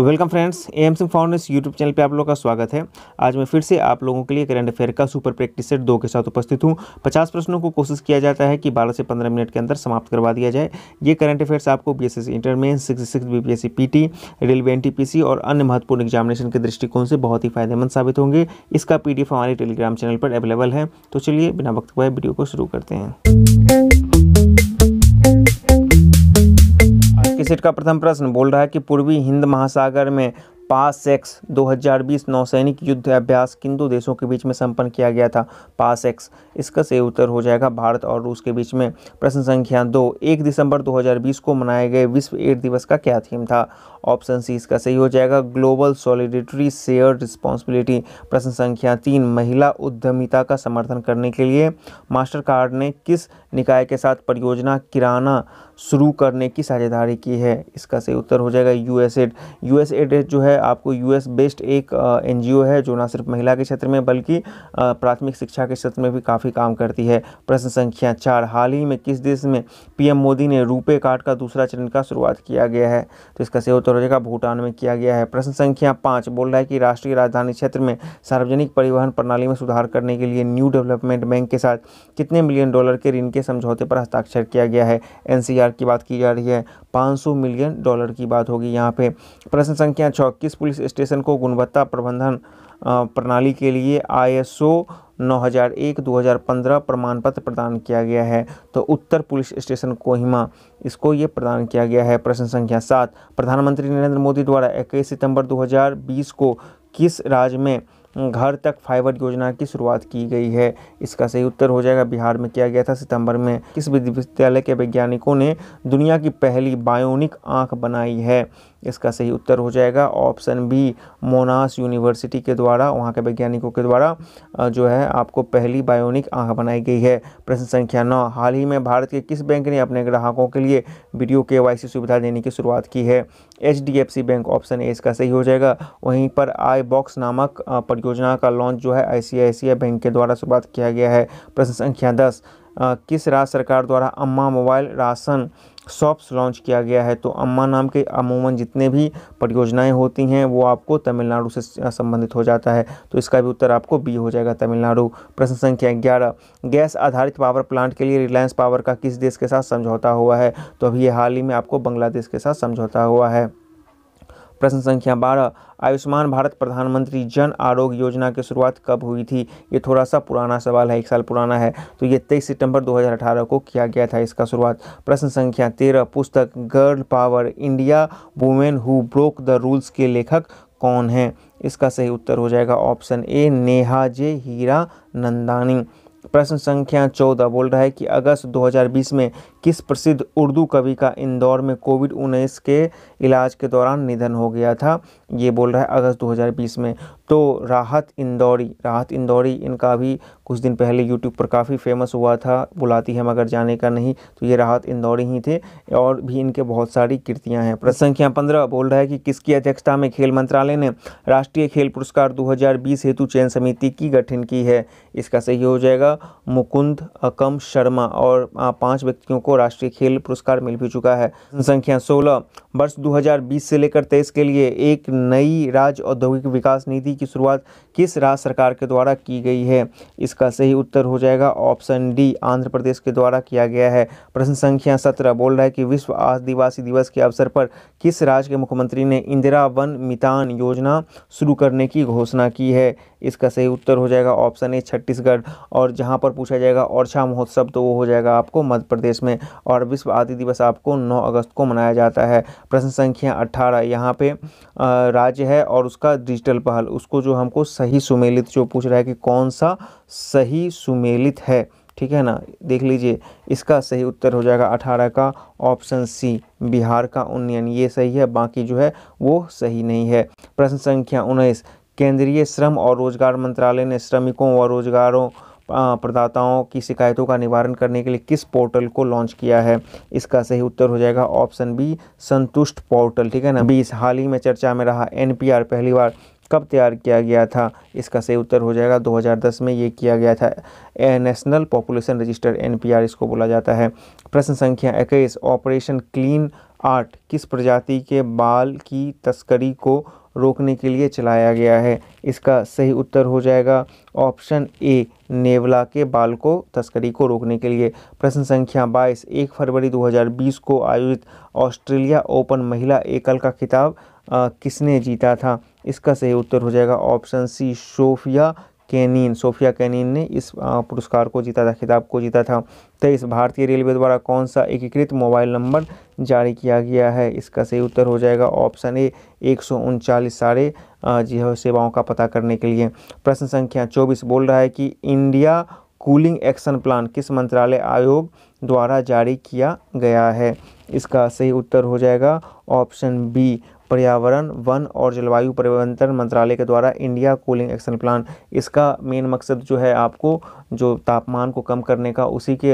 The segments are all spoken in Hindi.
तो welcome friends A M Singh founders YouTube channel पे आप लोगों का स्वागत है आज मैं फिर से आप लोगों के लिए करंट अफेयर का सुपर प्रैक्टिस सेट दो के साथ उपस्थित हूँ पचास प्रश्नों को कोशिश किया जाता है कि बारह से पंद्रह मिनट के अंदर समाप्त करवा दिया जाए ये करंट अफेयर्स आपको बी एस एस इंटर में six six B P S C P T railway N T P C और अन्य महत्वपूर्ण एग्जामिनेशन के दृष्टिकोण से बहुत ही फायदेमंद साबित होंगे इसका पी डी एफ हमारे टेलीग्राम चैनल पर अवेलेबल है तो चलिए बिना वक्त हुआ वीडियो को शुरू करते हैं एमसीट का प्रथम प्रश्न बोल रहा है कि पूर्वी हिंद महासागर में पास एक्स 2020 नौसैनिक युद्ध अभ्यास किन दो देशों के बीच में संपन्न किया गया था पास एक्स इसका सही उत्तर हो जाएगा भारत और रूस के बीच में प्रश्न संख्या दो एक दिसंबर 2020 को मनाए गए विश्व एड दिवस का क्या थीम था ऑप्शन सी इसका सही हो जाएगा ग्लोबल सॉलिडिटरी शेयर रिस्पॉन्सिबिलिटी प्रश्न संख्या तीन महिला उद्यमिता का समर्थन करने के लिए मास्टर कार्ड ने किस निकाय के साथ परियोजना किराना शुरू करने की साझेदारी की है इसका सही उत्तर हो जाएगा U S aid U S aid जो है आपको यू एस बेस्ड एक एन जी ओ है जो ना सिर्फ महिला के क्षेत्र में बल्कि प्राथमिक शिक्षा के क्षेत्र में भी काफ़ी काम करती है प्रश्न संख्या चार हाल ही में किस देश में पीएम मोदी ने रुपे कार्ड का दूसरा चरण का शुरुआत किया गया है तो इसका सही उत्तर सत्रह जगह भूटान में किया गया है प्रश्न संख्या पाँच बोल रहा है कि राष्ट्रीय राजधानी क्षेत्र में सार्वजनिक परिवहन प्रणाली में सुधार करने के लिए न्यू डेवलपमेंट बैंक के साथ कितने मिलियन डॉलर के ऋण के समझौते पर हस्ताक्षर किया गया है एन की बात की जा रही है पाँच मिलियन डॉलर की बात होगी यहाँ पर प्रश्न संख्या छः किस पुलिस स्टेशन को गुणवत्ता प्रबंधन प्रणाली के लिए आईएसओ 9001-2015 प्रमाण पत्र प्रदान किया गया है तो उत्तर पुलिस स्टेशन कोहिमा इसको ये प्रदान किया गया है प्रश्न संख्या सात प्रधानमंत्री नरेंद्र मोदी द्वारा 21 सितंबर 2020 को किस राज्य में घर तक फाइबर योजना की शुरुआत की गई है इसका सही उत्तर हो जाएगा बिहार में किया गया था सितंबर में किस विश्वविद्यालय के वैज्ञानिकों ने दुनिया की पहली बायोनिक आंख बनाई है इसका सही उत्तर हो जाएगा ऑप्शन बी मोनास यूनिवर्सिटी के द्वारा वहाँ के वैज्ञानिकों के द्वारा जो है आपको पहली बायोनिक आँख बनाई गई है प्रश्न संख्या नौ हाल ही में भारत के किस बैंक ने अपने ग्राहकों के लिए वीडियो के सुविधा देने की शुरुआत की है एच बैंक ऑप्शन ए इसका सही हो जाएगा वहीं पर आई बॉक्स नामक परियोजना का लॉन्च जो है आई बैंक के द्वारा शुरुआत किया गया है प्रश्न संख्या दस किस राज्य सरकार द्वारा अम्मा मोबाइल राशन शॉप्स लॉन्च किया गया है तो अम्मा नाम के अमूमन जितने भी परियोजनाएं होती हैं वो आपको तमिलनाडु से संबंधित हो जाता है तो इसका भी उत्तर आपको बी हो जाएगा तमिलनाडु प्रश्न संख्या ग्यारह गैस आधारित पावर प्लांट के लिए रिलायंस पावर का किस देश के साथ समझौता हुआ है तो अभी हाल ही में आपको बांग्लादेश के साथ समझौता हुआ है प्रश्न संख्या बारह आयुष्मान भारत प्रधानमंत्री जन आरोग्य योजना की शुरुआत कब हुई थी ये थोड़ा सा पुराना सवाल है एक साल पुराना है तो ये तेईस सितंबर 2018 को किया गया था इसका शुरुआत प्रश्न संख्या तेरह पुस्तक girl power India women who broke the rules के लेखक कौन हैं इसका सही उत्तर हो जाएगा ऑप्शन ए नेहा जे हीरा नंदानी प्रश्न संख्या चौदह बोल रहा है कि अगस्त 2020 में किस प्रसिद्ध उर्दू कवि का इंदौर में कोविड उन्नीस के इलाज के दौरान निधन हो गया था ये बोल रहा है अगस्त 2020 में तो राहत इंदौरी राहत इंदौरी इनका भी कुछ दिन पहले यूट्यूब पर काफ़ी फेमस हुआ था बुलाती है मगर जाने का नहीं तो ये राहत इंदौरी ही थे और भी इनके बहुत सारी कृतियाँ हैं प्रश्न संख्या पंद्रह बोल रहा है कि किसकी अध्यक्षता में खेल मंत्रालय ने राष्ट्रीय खेल पुरस्कार 2020 हेतु चयन समिति की गठन की है इसका सही हो जाएगा मुकुंद अकम शर्मा और पाँच व्यक्तियों को को राष्ट्रीय खेल पुरस्कार मिल भी चुका है जनसंख्या 16 वर्ष 2020 से लेकर 23 के लिए एक नई राज्य औद्योगिक विकास नीति की शुरुआत किस राज्य सरकार के द्वारा की गई है इसका सही उत्तर हो जाएगा ऑप्शन डी आंध्र प्रदेश के द्वारा किया गया है प्रश्न संख्या सत्रह बोल रहा है कि विश्व आदिवासी दिवस के अवसर पर किस राज्य के मुख्यमंत्री ने इंदिरा वन मितान योजना शुरू करने की घोषणा की है इसका सही उत्तर हो जाएगा ऑप्शन ए छत्तीसगढ़ और जहां पर पूछा जाएगा ओरछा महोत्सव तो वो हो जाएगा आपको मध्य प्रदेश में और विश्व आदि दिवस आपको 9 अगस्त को मनाया जाता है प्रश्न संख्या 18 यहाँ पे राज्य है और उसका डिजिटल पहल उसको जो हमको सही सुमेलित जो पूछ रहा है कि कौन सा सही सुमेलित है ठीक है ना देख लीजिए इसका सही उत्तर हो जाएगा अठारह का ऑप्शन सी बिहार का उन्नयन ये सही है बाकी जो है वो सही नहीं है प्रश्न संख्या उन्नीस केंद्रीय श्रम और रोजगार मंत्रालय ने श्रमिकों व रोजगारों प्रदाताओं की शिकायतों का निवारण करने के लिए किस पोर्टल को लॉन्च किया है इसका सही उत्तर हो जाएगा ऑप्शन बी संतुष्ट पोर्टल ठीक है ना बीस हाल ही में चर्चा में रहा एन पहली बार कब तैयार किया गया था इसका सही उत्तर हो जाएगा 2010 में ये किया गया था नेशनल पॉपुलेशन रजिस्टर एनपीआर इसको बोला जाता है प्रश्न संख्या इक्कीस ऑपरेशन क्लीन आर्ट किस प्रजाति के बाल की तस्करी को रोकने के लिए चलाया गया है इसका सही उत्तर हो जाएगा ऑप्शन ए नेवला के बाल को तस्करी को रोकने के लिए प्रश्न संख्या 22 एक फरवरी 2020 को आयोजित ऑस्ट्रेलिया ओपन महिला एकल का खिताब किसने जीता था इसका सही उत्तर हो जाएगा option C Sophia Kenin Sophia Kenin ने इस पुरस्कार को जीता था खिताब को जीता था तेईस तो भारतीय रेलवे द्वारा कौन सा एकीकृत मोबाइल नंबर जारी किया गया है इसका सही उत्तर हो जाएगा ऑप्शन ए एक सौ उनचालीस सारे जो सेवाओं का पता करने के लिए प्रश्न संख्या चौबीस बोल रहा है कि इंडिया कूलिंग एक्शन प्लान किस मंत्रालय आयोग द्वारा जारी किया गया है इसका सही उत्तर हो जाएगा ऑप्शन बी पर्यावरण वन और जलवायु परिवर्तन मंत्रालय के द्वारा इंडिया कूलिंग एक्शन प्लान इसका मेन मकसद जो है आपको जो तापमान को कम करने का उसी के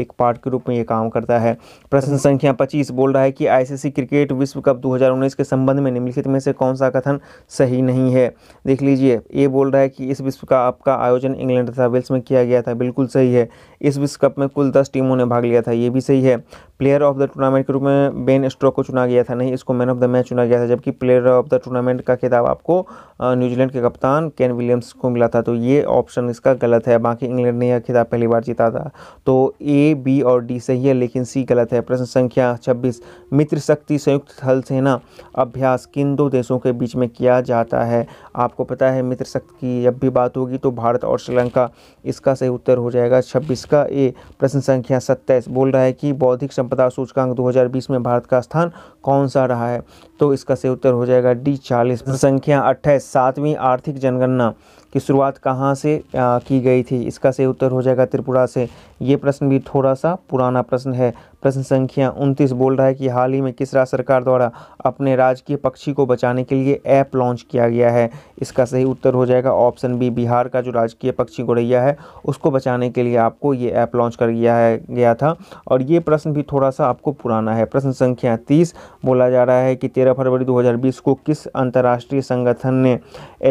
एक पार्ट के रूप में ये काम करता है प्रश्न संख्या पच्चीस बोल रहा है कि आईसीसी क्रिकेट विश्व कप 2019 के संबंध में निम्नलिखित में से कौन सा कथन सही नहीं है देख लीजिए ये बोल रहा है कि इस विश्व कप का आयोजन इंग्लैंड तथा वेल्स में किया गया था बिल्कुल सही है इस विश्व कप में कुल दस टीमों ने भाग लिया था ये भी सही है प्लेयर ऑफ द टूर्नामेंट के रूप में बेन स्ट्रोक को चुना गया था नहीं इसको मैन ऑफ द मैच चुना गया गया था जबकि प्लेयर ऑफ द टूर्नामेंट का खिताब आपको न्यूजीलैंड के कप्तान केन विलियम्स को मिला था तो ये ऑप्शन इसका गलत है बाकी इंग्लैंड ने यह खिताब पहली बार जीता था तो ए बी और डी सही है लेकिन सी गलत है प्रश्न संख्या छब्बीस मित्र शक्ति संयुक्त थल सेना अभ्यास किन दो देशों के बीच में किया जाता है आपको पता है मित्र शक्ति की जब भी बात होगी तो भारत और श्रीलंका इसका सही उत्तर हो जाएगा छब्बीस का ए प्रश्न संख्या सत्ताईस बोल रहा है कि बौद्धिक संपदा सूचकांक दो में भारत का स्थान कौन सा रहा है तो इसका इसका सही उत्तर हो जाएगा डी चालीस संख्या अट्ठाईस सातवीं आर्थिक जनगणना कि शुरुआत कहाँ से आ, की गई थी इसका सही उत्तर हो जाएगा त्रिपुरा से ये प्रश्न भी थोड़ा सा पुराना प्रश्न है प्रश्न संख्या उनतीस बोल रहा है कि हाल ही में किस राज्य सरकार द्वारा अपने राजकीय पक्षी को बचाने के लिए ऐप लॉन्च किया गया है इसका सही उत्तर हो जाएगा ऑप्शन बी बिहार का जो राजकीय पक्षी गोरैया है उसको बचाने के लिए आपको ये ऐप लॉन्च कर गया है गया था और ये प्रश्न भी थोड़ा सा आपको पुराना है प्रश्न संख्या तीस बोला जा रहा है कि तेरह फरवरी दो को किस अंतर्राष्ट्रीय संगठन ने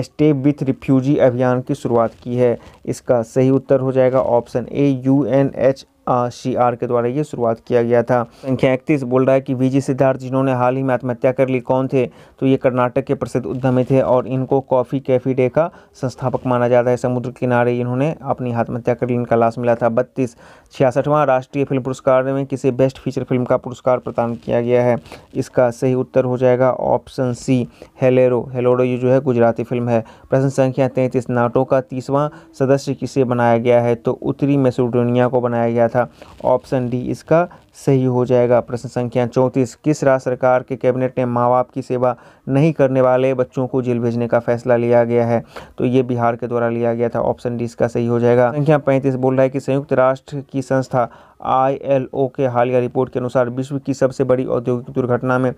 स्टे विथ रिफ्यूजी अभियान की शुरुआत की है इसका सही उत्तर हो जाएगा option A U N H C R के द्वारा ये शुरुआत किया गया था संख्या इकतीस बोल रहा है कि वीजी सिद्धार्थ जिन्होंने हाल ही में आत्महत्या कर ली कौन थे तो ये कर्नाटक के प्रसिद्ध उद्यमी थे और इनको कॉफ़ी कैफी डे का संस्थापक माना जाता है समुद्र किनारे इन्होंने अपनी आत्महत्या कर ली इनका लाश मिला था बत्तीस छियासठवां राष्ट्रीय फिल्म पुरस्कार में किसे बेस्ट फीचर फिल्म का पुरस्कार प्रदान किया गया है इसका सही उत्तर हो जाएगा ऑप्शन सी हेलेरो हेलोरो ये जो है गुजराती फिल्म है प्रश्न संख्या तैंतीस नाटो का तीसवां सदस्य किसे बनाया गया है तो उत्तरी मैसेडोनिया को बनाया गया था था ऑप्शन डी इसका सही हो जाएगा प्रश्न संख्या चौंतीस किस राज्य सरकार के कैबिनेट ने माँ बाप की सेवा नहीं करने वाले बच्चों को जेल भेजने का फैसला लिया गया है तो ये बिहार के द्वारा लिया गया था ऑप्शन डी इसका सही हो जाएगा संख्या पैंतीस बोल रहा है कि संयुक्त राष्ट्र की संस्था आईएलओ के हालिया रिपोर्ट के अनुसार विश्व की सबसे बड़ी औद्योगिक दुर्घटना में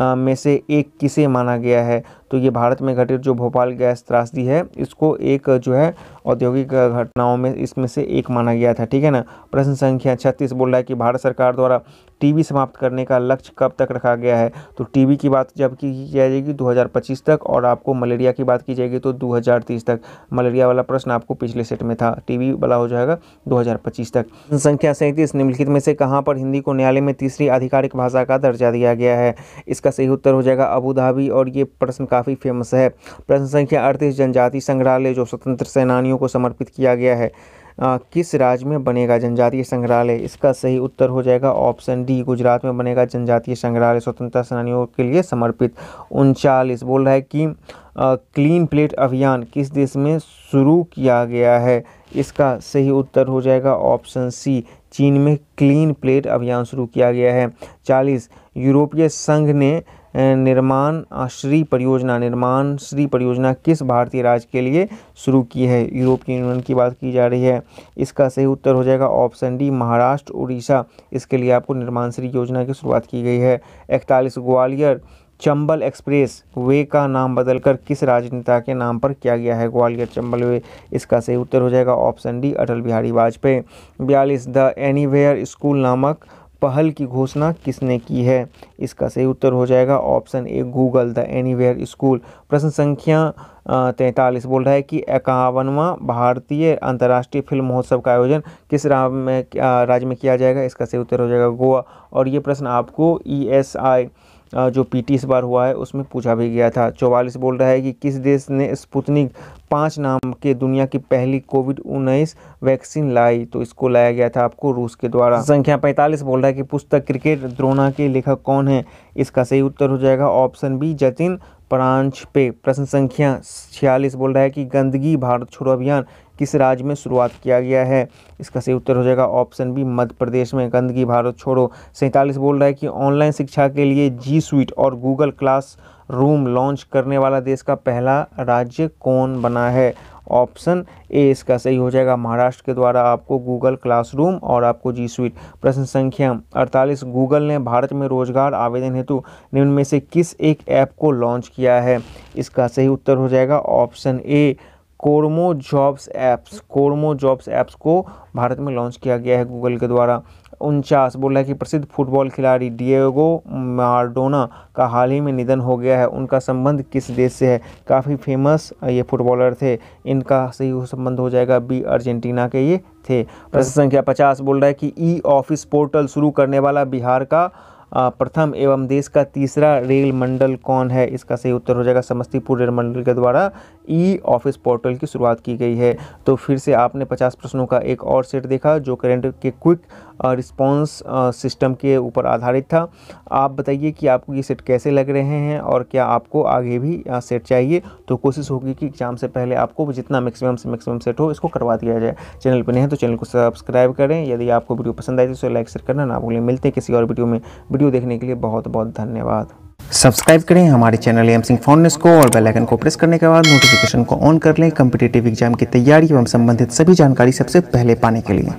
आ, में से एक किसे माना गया है तो ये भारत में घटित जो भोपाल गैस त्रासदी है इसको एक जो है औद्योगिक घटनाओं में इसमें से एक माना गया था ठीक है ना प्रश्न संख्या छत्तीस बोल रहा है कि भारत सरकार द्वारा टीबी समाप्त करने का लक्ष्य कब तक रखा गया है तो टीबी की बात जब की जाएगी 2025 तक और आपको मलेरिया की बात की जाएगी तो 2030 तक मलेरिया वाला प्रश्न आपको पिछले सेट में था टीबी वाला हो जाएगा 2025 तक संख्या सैंतीस निम्नलिखित में से कहाँ पर हिंदी को न्यायालय में तीसरी आधिकारिक भाषा का दर्जा दिया गया है इसका सही उत्तर हो जाएगा अबूधाबी और ये प्रश्न काफ़ी फेमस है प्रश्न संख्या अड़तीस जनजाति संग्रहालय जो स्वतंत्र सेनानियों को समर्पित किया गया है किस राज्य में बनेगा जनजातीय संग्रहालय इसका सही उत्तर हो जाएगा ऑप्शन डी गुजरात में बनेगा जनजातीय संग्रहालय स्वतंत्रता सेनानियों के लिए समर्पित उनचालीस बोल रहा है कि क्लीन प्लेट अभियान किस देश में शुरू किया गया है इसका सही उत्तर हो जाएगा ऑप्शन सी चीन में क्लीन प्लेट अभियान शुरू किया गया है चालीस यूरोपीय संघ ने निर्माण श्री परियोजना निर्माण श्री परियोजना किस भारतीय राज्य के लिए शुरू की है यूरोपीय यूनियन की बात की जा रही है इसका सही उत्तर हो जाएगा ऑप्शन डी महाराष्ट्र उड़ीसा इसके लिए आपको निर्माण श्री योजना की शुरुआत की गई है इकतालीस ग्वालियर चंबल एक्सप्रेस वे का नाम बदलकर किस राजनेता के नाम पर किया गया है ग्वालियर चंबल वे इसका सही उत्तर हो जाएगा ऑप्शन डी अटल बिहारी वाजपेयी बयालीस द एनीवेयर स्कूल नामक पहल की घोषणा किसने की है इसका सही उत्तर हो जाएगा option A Google the anywhere school प्रश्न संख्या तैंतालीस बोल रहा है कि इक्यावनवा भारतीय अंतर्राष्ट्रीय फिल्म महोत्सव का आयोजन किस राज्य में राज्य में किया जाएगा इसका सही उत्तर हो जाएगा गोवा और ये प्रश्न आपको ई एस आई जो पीटी इस बार हुआ है उसमें पूछा भी गया था चौवालीस बोल रहा है कि किस देश ने स्पुतनिक पाँच नाम के दुनिया की पहली कोविड उन्नीस वैक्सीन लाई तो इसको लाया गया था आपको रूस के द्वारा संख्या पैंतालीस बोल रहा है कि पुस्तक क्रिकेट द्रोणा के लेखक कौन है इसका सही उत्तर हो जाएगा ऑप्शन बी जतिन प्रांच पे प्रश्न संख्या छियालीस बोल रहा है कि गंदगी भारत छोड़ो अभियान किस राज्य में शुरुआत किया गया है इसका सही उत्तर हो जाएगा ऑप्शन बी मध्य प्रदेश में गंदगी भारत छोड़ो सैंतालीस बोल रहा है कि ऑनलाइन शिक्षा के लिए जी स्वीट और गूगल क्लास रूम लॉन्च करने वाला देश का पहला राज्य कौन बना है ऑप्शन ए इसका सही हो जाएगा महाराष्ट्र के द्वारा आपको गूगल क्लासरूम और आपको जी स्वीट प्रश्न संख्या 48 गूगल ने भारत में रोजगार आवेदन हेतु निम्न में से किस एक ऐप को लॉन्च किया है इसका सही उत्तर हो जाएगा option A Kormo jobs apps Kormo jobs apps को भारत में लॉन्च किया गया है गूगल के द्वारा उनचास बोला है कि प्रसिद्ध फुटबॉल खिलाड़ी डिएगो मार्डोना का हाल ही में निधन हो गया है उनका संबंध किस देश से है काफ़ी फेमस ये फुटबॉलर थे इनका सही संबंध हो जाएगा बी अर्जेंटीना के ये थे प्रश्न संख्या पचास बोल रहा है कि ई ऑफिस पोर्टल शुरू करने वाला बिहार का प्रथम एवं देश का तीसरा रेल मंडल कौन है इसका सही उत्तर हो जाएगा समस्तीपुर रेल मंडल के द्वारा ई ऑफिस पोर्टल की शुरुआत की गई है तो फिर से आपने 50 प्रश्नों का एक और सेट देखा जो करंट के क्विक रिस्पॉन्स सिस्टम के ऊपर आधारित था आप बताइए कि आपको ये सेट कैसे लग रहे हैं और क्या आपको आगे भी सेट चाहिए तो कोशिश होगी कि एग्ज़ाम से पहले आपको जितना मैक्सिमम से मैक्सिमम सेट हो इसको करवा दिया जाए चैनल पर नहीं है तो चैनल को सब्सक्राइब करें यदि आपको वीडियो पसंद आए तो उसे लाइक शेयर करना ना भूलें मिलते हैं किसी और वीडियो में वीडियो देखने के लिए बहुत बहुत धन्यवाद सब्सक्राइब करें हमारे चैनल एम सिंह फाउंडनेस को और बेल आइकन को प्रेस करने के बाद नोटिफिकेशन को ऑन कर लें कम्पिटेटिव एग्जाम की तैयारी एवं संबंधित सभी जानकारी सबसे पहले पाने के लिए